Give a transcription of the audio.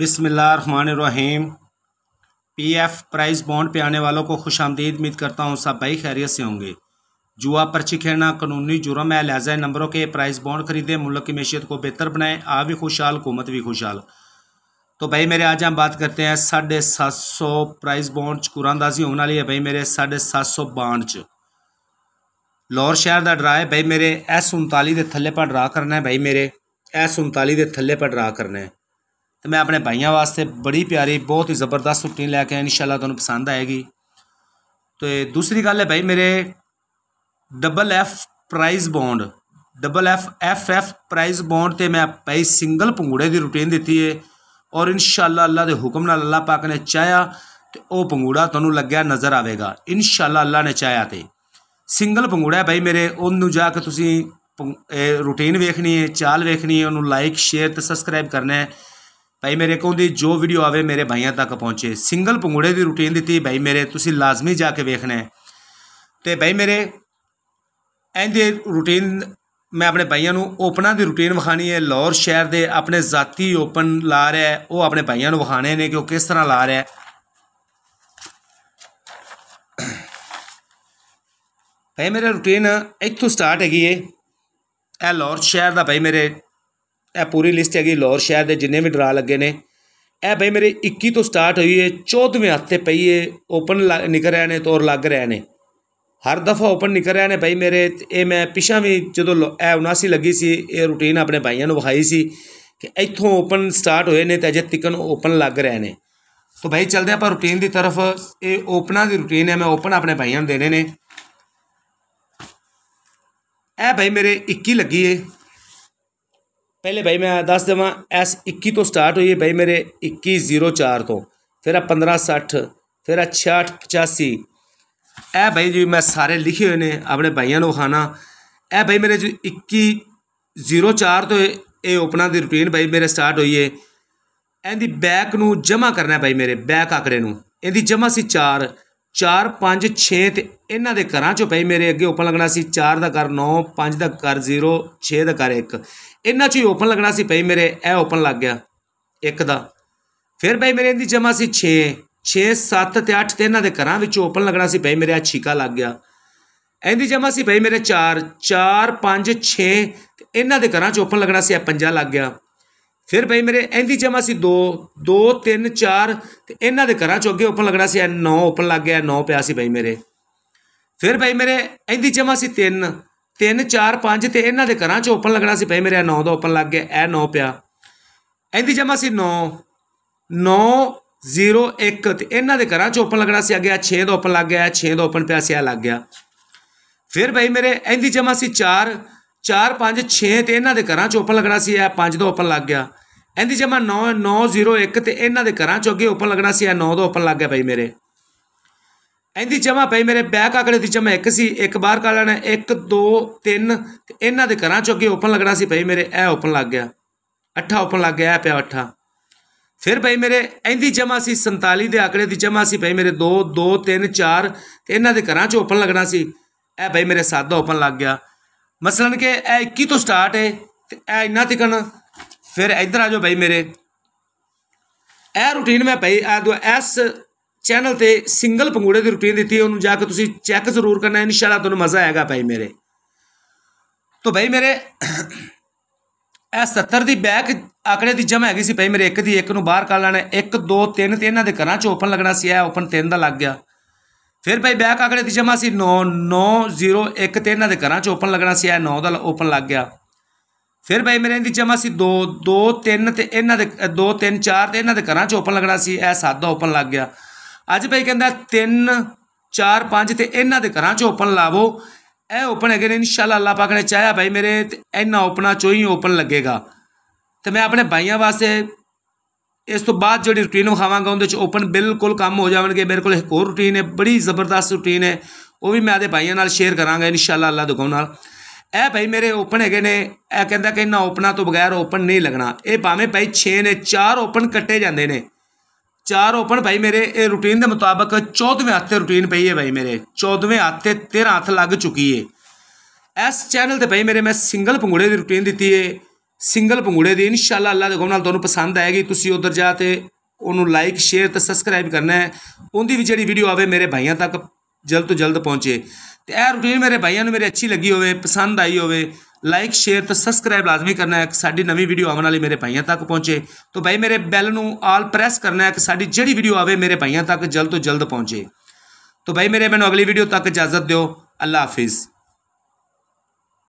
बिसमीम P F price bond पे आने वालों को खुश आमदीद उम्मीद करता हूँ सब भाई खैरियत से होंगे जुआ पर्ची खेलना कानूनी जुर्म है लिहाजा नंबरों के प्राइस बॉन्ड खरीदें मुल्क की मैशियत को बेहतर बनाएं आप भी खुशहाल हुकूमत भी खुशहाल तो भाई मेरे आज हम बात करते हैं साढ़े सात सौ प्राइस बॉन्ड कुरानदाजी होने वाली है भाई मेरे साढ़े सात सौ बांड ਲਾਹੌਰ ਸ਼ਹਿਰ ਦਾ ਡਰਾ ਹੈ भाई मेरे एस उनताली थले पर ਡਰਾ करना है भाई मेरे एस उनताली थले पर ड्रा करना है ਤੇ ਮੈਂ ਆਪਣੇ ਭਾਈਆਂ ਵਾਸਤੇ ਬੜੀ ਪਿਆਰੀ ਬਹੁਤ ਹੀ ਜ਼ਬਰਦਸਤ ਸੁੱਟੀ ਲੈ ਕੇ ਆਇਆ ਇਨਸ਼ਾਅੱਲਾ ਤੁਹਾਨੂੰ ਪਸੰਦ ਆਏਗੀ ਤੇ ਦੂਸਰੀ ਗੱਲ ਹੈ ਭਾਈ ਮੇਰੇ double F prize bond double F F F prize bond ਤੇ ਮੈਂ ਭਾਈ ਸਿੰਗਲ ਪੰਗੂੜੇ ਦੀ ਰੂਟੀਨ ਦਿੱਤੀ ਏ ਔਰ ਇਨਸ਼ਾਅੱਲਾ ਅੱਲਾ ਦੇ ਹੁਕਮ ਨਾਲ ਅੱਲਾ ਪਾਕ ਨੇ ਚਾਇਆ ਤੇ ਉਹ ਪੰਗੂੜਾ ਤੁਹਾਨੂੰ ਲੱਗਿਆ ਨਜ਼ਰ ਆਵੇਗਾ ਇਨਸ਼ਾਅੱਲਾ ਅੱਲਾ ਨੇ ਚਾਇਆ ਤੇ ਸਿੰਗਲ ਪੰਗੂੜਾ ਹੈ ਭਾਈ ਮੇਰੇ ਉਹਨੂੰ ਜਾ ਕੇ ਤੁਸੀਂ ਇਹ ਰੂਟੀਨ ਵੇਖਣੀ ਹੈ ਚਾਲ ਵੇਖਣੀ ਹੈ ਉਹਨੂੰ ਲਾਈਕ ਸ਼ੇਅਰ ਤੇ ਸਬਸਕ੍ਰਾਈਬ ਕਰਨਾ ਹੈ ਭਾਈ ਮੇਰੇ ਕੋਲ ਦੀ ਜੋ ਵੀਡੀਓ ਆਵੇ ਮੇਰੇ ਭਾਈਆਂ ਤੱਕ ਪਹੁੰਚੇ ਸਿੰਗਲ ਪੰਗੂੜੇ ਦੀ ਰੁਟੀਨ ਦਿੱਤੀ ਭਾਈ ਮੇਰੇ ਤੁਸੀਂ ਲਾਜ਼ਮੀ ਜਾ ਕੇ ਵੇਖਣਾ ਤੇ ਭਾਈ ਮੇਰੇ ਇਹਦੇ ਰੁਟੀਨ ਮੈਂ ਆਪਣੇ ਭਾਈਆਂ ਨੂੰ ਓਪਨਾਂ ਦੀ ਰੁਟੀਨ ਵਿਖਾਣੀ ਹੈ ਲਾਹੌਰ ਸ਼ਹਿਰ ਦੇ ਆਪਣੇ ਜ਼ਾਤੀ ਓਪਨ ਲਾ ਰਿਹਾ ਉਹ ਆਪਣੇ ਭਾਈਆਂ ਨੂੰ ਵਿਖਾਣੇ ਨੇ ਕਿ ਉਹ ਕਿਸ ਤਰ੍ਹਾਂ ਲਾ ਰਿਹਾ ਭਾਈ ਮੇਰੇ ਰੁਟੀਨ ਇੱਥੋਂ ਸਟਾਰਟ ਹੈਗੀ ਏ ਇਹ ਲਾਹੌਰ ਸ਼ਹਿਰ ਦਾ ਭਾਈ ਮੇਰੇ ਇਹ ਪੂਰੀ ਲਿਸਟ ਹੈਗੀ ਲਾਹੌਰ ਸ਼ਹਿਰ ਦੇ ਜਿੰਨੇ ਵੀ ਡਰਾ ਲੱਗੇ ਨੇ ਇਹ ਬਈ ਮੇਰੇ 21 ਤੋਂ ਸਟਾਰਟ ਹੋਈ ਹੈ 14ਵੇਂ ਹੱਥ ਪਈ ਹੈ ਓਪਨ ਨਿਕਲ ਰਹੇ ਨੇ ਤੋਰ ਲੱਗ ਰਹੇ ਨੇ ਹਰ ਦਫਾ ਓਪਨ ਨਿਕਲ ਰਹੇ ਨੇ ਭਾਈ ਮੇਰੇ ਇਹ ਮੈਂ ਪਿਛਾ ਵੀ ਜਦੋਂ ਇਹ 79 ਲੱਗੀ ਸੀ ਇਹ ਰੁਟੀਨ ਆਪਣੇ ਭਾਈਆਂ ਨੂੰ ਵਿਖਾਈ ਸੀ ਕਿ ਇੱਥੋਂ ਓਪਨ ਸਟਾਰਟ ਹੋਏ ਨੇ ਤੇ ਅਜੇ ਤਿਕਨ ਓਪਨ ਲੱਗ ਰਹੇ ਨੇ ਤੋ ਭਾਈ ਚਲਦੇ ਆਪਾਂ ਰੁਟੀਨ ਦੀ ਤਰਫ ਇਹ ਓਪਨਾਂ ਦੀ ਰੁਟੀਨ ਹੈ ਮੈਂ ਓਪਨ ਆਪਣੇ ਭਾਈਆਂ ਨੂੰ ਦੇਣੇ ਨੇ ਇਹ ਭਾਈ ਮੇਰੇ 21 ਲੱਗੀ ਏ ਪਹਿਲੇ ਭਾਈ ਮੈਂ ਦੱਸ ਦਵਾਂ ਐਸ 21 ਤੋਂ ਸਟਾਰਟ ਹੋਈ ਹੈ ਭਾਈ ਮੇਰੇ 2104 ਤੋਂ ਫਿਰ ਆ 1560 ਫਿਰ ਆ 6885 ਇਹ ਭਾਈ ਜੀ ਮੈਂ ਸਾਰੇ ਲਿਖੇ ਹੋਏ ਨੇ ਆਪਣੇ ਭਾਈਆਂ ਨੂੰ ਖਾਣਾ ਇਹ ਭਾਈ ਮੇਰੇ ਜੀ 2104 ਤੋਂ ਇਹ ਓਪਨਾਂ ਦੀ ਰੂਟੀਨ ਭਾਈ ਮੇਰੇ ਸਟਾਰਟ ਹੋਈ ਹੈ ਇਹਦੀ ਬੈਕ ਨੂੰ ਜਮਾ ਕਰਨਾ ਭਾਈ ਮੇਰੇ ਬੈਕ ਆਕੜੇ ਨੂੰ ਇਹਦੀ ਜਮਾ ਸੀ 4 4 5 6 ਤੇ ਇਹਨਾਂ ਦੇ ਘਰਾਂ ਚੋਂ ਪਈ ਮੇਰੇ ਅੱਗੇ ਓਪਨ ਲੱਗਣਾ ਸੀ 4 ਦਾ ਘਰ 9 5 ਦਾ ਘਰ 0 6 ਦਾ ਘਰ 1 ਇਹਨਾਂ ਚੋਂ ਹੀ ਓਪਨ ਲੱਗਣਾ ਸੀ ਪਈ ਮੇਰੇ ਇਹ ਓਪਨ ਲੱਗ ਗਿਆ 1 ਦਾ ਫਿਰ ਪਈ ਮੇਰੇ ਇਹਦੀ ਜਮਾ ਸੀ 6 6 7 ਤੇ 8 ਤੇ ਇਹਨਾਂ ਦੇ ਘਰਾਂ ਵਿੱਚ ਓਪਨ ਲੱਗਣਾ ਸੀ ਪਈ ਮੇਰੇ ਆ ਛੀਕਾ ਲੱਗ ਗਿਆ ਇਹਦੀ ਜਮਾ ਸੀ ਪਈ ਮੇਰੇ 4 4 5 6 ਇਹਨਾਂ ਦੇ ਘਰਾਂ ਚ ਓਪਨ ਲੱਗਣਾ ਸੀ ਇਹ ਪੰਜਾ ਲੱਗ ਗਿਆ ਫਿਰ ਭਾਈ ਮੇਰੇ ਐਂਦੀ ਜਮਾ ਸੀ 2 2 3 4 ਤੇ ਇਹਨਾਂ ਦੇ ਘਰਾਂ ਚੋਂ ਅੱਗੇ ਓਪਨ ਲੱਗਣਾ ਸੀ 9 ਓਪਨ ਲੱਗ ਗਿਆ 9 ਪਿਆ ਸੀ ਭਾਈ ਮੇਰੇ ਫਿਰ ਭਾਈ ਮੇਰੇ ਐਂਦੀ ਜਮਾ ਸੀ 3 3 4 5 ਤੇ ਇਹਨਾਂ ਦੇ ਘਰਾਂ ਚੋਂ ਓਪਨ ਲੱਗਣਾ ਸੀ ਭਾਈ ਮੇਰੇ 9 ਦਾ ਓਪਨ ਲੱਗ ਗਿਆ ਇਹ 9 ਪਿਆ ਐਂਦੀ ਜਮਾ ਸੀ 9 9 0 1 ਤੇ ਇਹਨਾਂ ਦੇ ਘਰਾਂ ਚੋਂ ਓਪਨ ਲੱਗਣਾ ਸੀ ਅੱਗੇ 6 ਦਾ ਓਪਨ ਲੱਗ ਗਿਆ 6 ਦਾ ਓਪਨ ਪਿਆ ਸੀ ਆ ਲੱਗ ਗਿਆ ਫਿਰ ਭਾਈ ਮੇਰੇ ਐਂਦੀ ਜਮਾ ਸੀ 4 4 5 6 ਤੇ ਇਹਨਾਂ ਦੇ ਘਰਾਂ 'ਚ ਓਪਨ ਲੱਗਣਾ ਸੀ ਇਹ 5 ਦਾ ਓਪਨ ਲੱਗ ਗਿਆ ਇਹਦੀ ਜਮਾ 9 901 ਤੇ ਇਹਨਾਂ ਦੇ ਘਰਾਂ 'ਚ ਅੱਗੇ ਓਪਨ ਲੱਗਣਾ ਸੀ ਇਹ 9 ਦਾ ਓਪਨ ਲੱਗ ਗਿਆ ਭਾਈ ਮੇਰੇ ਇਹਦੀ ਜਮਾ ਭਾਈ ਮੇਰੇ ਬੈਕ ਆਕੜੇ ਦੀ ਜਮਾ 1 ਸੀ ਇੱਕ ਬਾਹਰ ਕਰ ਲੈਣਾ 1 2 3 ਤੇ ਇਹਨਾਂ ਦੇ ਘਰਾਂ 'ਚ ਅੱਗੇ ਓਪਨ ਲੱਗਣਾ ਸੀ ਭਾਈ ਮੇਰੇ ਇਹ ਓਪਨ ਲੱਗ ਗਿਆ 8 ਓਪਨ ਲੱਗ ਗਿਆ ਇਹ ਪਿਆ 8 ਫਿਰ ਭਾਈ ਮੇਰੇ ਇਹਦੀ ਜਮਾ ਸੀ 47 ਦੇ ਆਕੜੇ ਦੀ ਜਮਾ ਸੀ ਭਾਈ ਮੇਰੇ 2 2 3 4 ਤੇ ਇਹਨਾਂ ਦੇ ਘਰਾਂ 'ਚ ਓਪਨ ਲੱਗਣਾ ਸੀ ਇਹ ਭਾਈ ਮੇਰੇ 7 ਦਾ ਓਪਨ ਲੱਗ ਗਿਆ ਮਸਲਨ ਕਿ ਇਹ 21 ਤੋਂ ਸਟਾਰਟ ਹੈ ਤੇ ਇਹ ਇੰਨਾ ਤਿਕਣ ਫਿਰ ਇੱਧਰ ਆ ਜਾਓ ਭਾਈ ਮੇਰੇ ਇਹ ਰੂਟੀਨ ਮੈਂ ਭਾਈ ਆ ਦੋ ਐਸ ਚੈਨਲ ਤੇ ਸਿੰਗਲ ਪੰਗੂੜੇ ਦੀ ਰੂਟੀਨ ਦਿੱਤੀ ਉਹਨੂੰ ਜਾ ਕੇ ਤੁਸੀਂ ਚੈੱਕ ਜ਼ਰੂਰ ਕਰਨਾ ਇਨਸ਼ਾਅੱਲਾ ਤੁਹਾਨੂੰ ਮਜ਼ਾ ਆਏਗਾ ਭਾਈ ਮੇਰੇ ਤੋਂ ਭਾਈ ਮੇਰੇ ਇਹ 70 ਦੀ ਬੈਕ ਆਕੜੇ ਦੀ ਜਮ ਹੈਗੀ ਸੀ ਭਾਈ ਮੇਰੇ ਇੱਕ ਦੀ ਇੱਕ ਨੂੰ ਬਾਹਰ ਕਰ ਲੈਣਾ 1 2 3 ਤੇ ਇਹਨਾਂ ਦੇ ਘਰਾਂ ਚ ਓਪਨ ਲੱਗਣਾ ਸੀ ਇਹ ਓਪਨ 3 ਦਾ ਲੱਗ ਗਿਆ ਫਿਰ ਭਾਈ ਬੈਕ ਆਕੜੇ ਦੀ ਜਮਾ ਸੀ 9 ਤੇ ਇਹਨਾਂ ਦੇ ਘਰਾਂ 'ਚ ਓਪਨ ਲੱਗਣਾ ਸੀ ਇਹ 9 ਦਾ ਓਪਨ ਲੱਗ ਗਿਆ ਫਿਰ ਭਾਈ ਮੇਰੇ ਦੀ ਜਮਾ ਸੀ 2 2 3 ਤੇ ਇਹਨਾਂ ਦੇ 2 3 4 ਤੇ ਇਹਨਾਂ ਦੇ ਘਰਾਂ 'ਚ ਓਪਨ ਲੱਗਣਾ ਸੀ ਇਹ 7 ਦਾ ਓਪਨ ਲੱਗ ਗਿਆ ਅੱਜ ਭਾਈ ਕਹਿੰਦਾ 3 4 5 ਤੇ ਇਹਨਾਂ ਦੇ ਘਰਾਂ 'ਚ ਓਪਨ ਲਾਵੋ ਇਹ ਓਪਨ ਹੈਗੇ ਨੇ ਇਨਸ਼ਾਅੱਲਾ ਅੱਲਾਹ ਪਾਕ ਨੇ ਚਾਹਿਆ ਭਾਈ ਮੇਰੇ ਇਹਨਾਂ ਓਪਨਾ 'ਚੋਂ ਹੀ ਓਪਨ ਲੱਗੇਗਾ ਤੇ ਮੈਂ ਆਪਣੇ ਭਾਈਆਂ ਵਾਸਤੇ ਇਸ ਤੋਂ ਬਾਅਦ ਜਿਹੜੀ ਰੁਟੀਨ ਵਿਖਾਵਾਂਗਾ ਉਹਦੇ ਵਿੱਚ ਓਪਨ ਬਿਲਕੁਲ ਕੰਮ ਹੋ ਜਾਣਗੇ ਮੇਰੇ ਕੋਲ ਇੱਕ ਹੋਰ ਰੁਟੀਨ ਹੈ ਬੜੀ ਜ਼ਬਰਦਸਤ ਰੁਟੀਨ ਹੈ ਉਹ ਵੀ ਮੈਂ ਆਦੇ ਭਾਈਆਂ ਨਾਲ ਸ਼ੇਅਰ ਕਰਾਂਗਾ ਇਨਸ਼ਾਅੱਲਾ ਅੱਲਾ ਦੁਕਾਨ ਨਾਲ ਇਹ ਭਾਈ ਮੇਰੇ ਓਪਨ ਹੈਗੇ ਨੇ ਇਹ ਕਹਿੰਦਾ ਕਿ ਨਾ ਓਪਨਾ ਤੋਂ ਬਗੈਰ ਓਪਨ ਨਹੀਂ ਲੱਗਣਾ ਇਹ ਭਾਵੇਂ ਭਾਈ 6 ਨੇ 4 ਓਪਨ ਕੱਟੇ ਜਾਂਦੇ ਨੇ 4 ਓਪਨ ਭਾਈ ਮੇਰੇ ਇਹ ਰੁਟੀਨ ਦੇ ਮੁਤਾਬਕ 14ਵੇਂ ਹੱਥ ਤੇ ਰੂਟੀਨ ਪਈ ਹੈ ਭਾਈ ਮੇਰੇ 14ਵੇਂ ਹੱਥ ਤੇ 13 ਹੱਥ ਲੱਗ ਚੁੱਕੀ ਹੈ ਇਸ ਚੈਨਲ ਤੇ ਭਾਈ ਮੇਰੇ ਮੈਂ ਸਿੰਗਲ ਪੰਗੂੜੇ ਦੀ ਰੁਟੀਨ ਦਿੱਤੀ ਹੈ ਸਿੰਗਲ ਪੰਗੂੜੇ ਦੀ ਇਨਸ਼ਾਅੱਲਾ ਅੱਲਾ ਦੇ ਹੁਕਮ ਨਾਲ ਤੁਹਾਨੂੰ ਪਸੰਦ ਆਏਗੀ ਤੁਸੀਂ ਉਧਰ ਜਾ ਤੇ ਉਹਨੂੰ ਲਾਈਕ ਸ਼ੇਅਰ ਤੇ ਸਬਸਕ੍ਰਾਈਬ ਕਰਨਾ ਹੈ ਉਹਦੀ ਵੀ ਜਿਹੜੀ ਵੀਡੀਓ ਆਵੇ ਮੇਰੇ ਭਾਈਆਂ ਤੱਕ ਜਲਦ ਤੋਂ ਜਲਦ ਪਹੁੰਚੇ ਤੇ ਇਹ ਰੂਟੀਨ ਮੇਰੇ ਭਾਈਆਂ ਨੂੰ ਮੇਰੇ ਅੱਛੀ ਲੱਗੀ ਹੋਵੇ ਪਸੰਦ ਆਈ ਹੋਵੇ ਲਾਈਕ ਸ਼ੇਅਰ ਤੇ ਸਬਸਕ੍ਰਾਈਬ ਲਾਜ਼ਮੀ ਕਰਨਾ ਹੈ ਕਿ ਸਾਡੀ ਨਵੀਂ ਵੀਡੀਓ ਆਉਣ ਵਾਲੀ ਮੇਰੇ ਭਾਈਆਂ ਤੱਕ ਪਹੁੰਚੇ ਤਾਂ ਭਾਈ ਮੇਰੇ ਬੈਲ ਨੂੰ ਆਲ ਪ੍ਰੈਸ ਕਰਨਾ ਹੈ ਕਿ ਸਾਡੀ ਜਿਹੜੀ ਵੀਡੀਓ ਆਵੇ ਮੇਰੇ ਭਾਈਆਂ ਤੱਕ ਜਲਦ ਤੋਂ ਜਲਦ ਪਹੁੰਚੇ ਤਾਂ ਭਾਈ ਮੇਰੇ ਮੈਨੂੰ ਅਗਲੀ ਵੀਡੀਓ ਤੱਕ ਇਜਾਜ਼ਤ ਦਿਓ ਅੱਲਾ ਹਾਫਿਜ਼